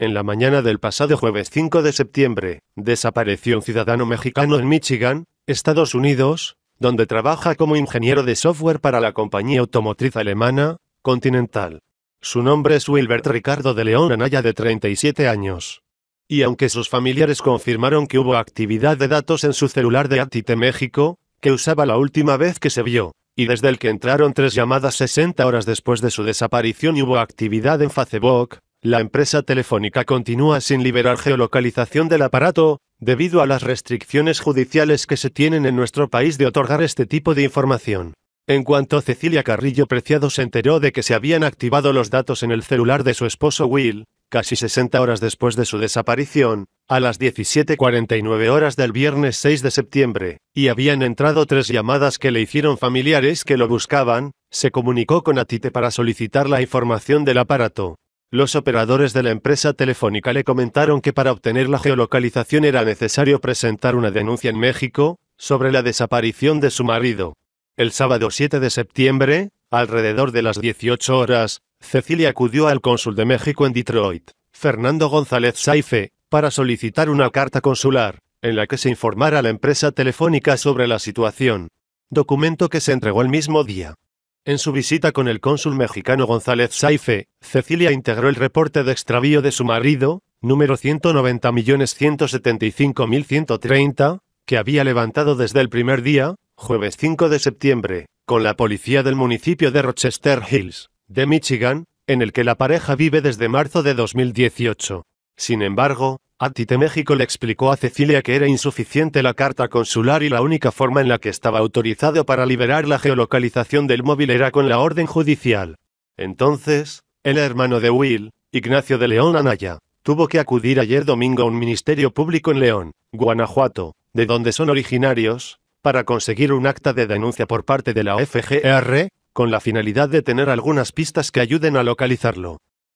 En la mañana del pasado jueves 5 de septiembre, desapareció un ciudadano mexicano en Michigan, Estados Unidos, donde trabaja como ingeniero de software para la compañía automotriz alemana, Continental. Su nombre es Wilbert Ricardo de León Anaya de 37 años. Y aunque sus familiares confirmaron que hubo actividad de datos en su celular de ATT México, que usaba la última vez que se vio, y desde el que entraron tres llamadas 60 horas después de su desaparición y hubo actividad en Facebook, la empresa telefónica continúa sin liberar geolocalización del aparato, debido a las restricciones judiciales que se tienen en nuestro país de otorgar este tipo de información. En cuanto Cecilia Carrillo Preciado se enteró de que se habían activado los datos en el celular de su esposo Will, casi 60 horas después de su desaparición, a las 17.49 horas del viernes 6 de septiembre, y habían entrado tres llamadas que le hicieron familiares que lo buscaban, se comunicó con Atite para solicitar la información del aparato. Los operadores de la empresa telefónica le comentaron que para obtener la geolocalización era necesario presentar una denuncia en México sobre la desaparición de su marido. El sábado 7 de septiembre, alrededor de las 18 horas, Cecilia acudió al cónsul de México en Detroit, Fernando González Saife, para solicitar una carta consular, en la que se informara a la empresa telefónica sobre la situación, documento que se entregó el mismo día. En su visita con el cónsul mexicano González Saife, Cecilia integró el reporte de extravío de su marido, número 190.175.130, que había levantado desde el primer día, jueves 5 de septiembre, con la policía del municipio de Rochester Hills, de Michigan, en el que la pareja vive desde marzo de 2018. Sin embargo, Atite México le explicó a Cecilia que era insuficiente la carta consular y la única forma en la que estaba autorizado para liberar la geolocalización del móvil era con la orden judicial. Entonces, el hermano de Will, Ignacio de León Anaya, tuvo que acudir ayer domingo a un ministerio público en León, Guanajuato, de donde son originarios, para conseguir un acta de denuncia por parte de la FGR, e e, con la finalidad de tener algunas pistas que ayuden a localizarlo.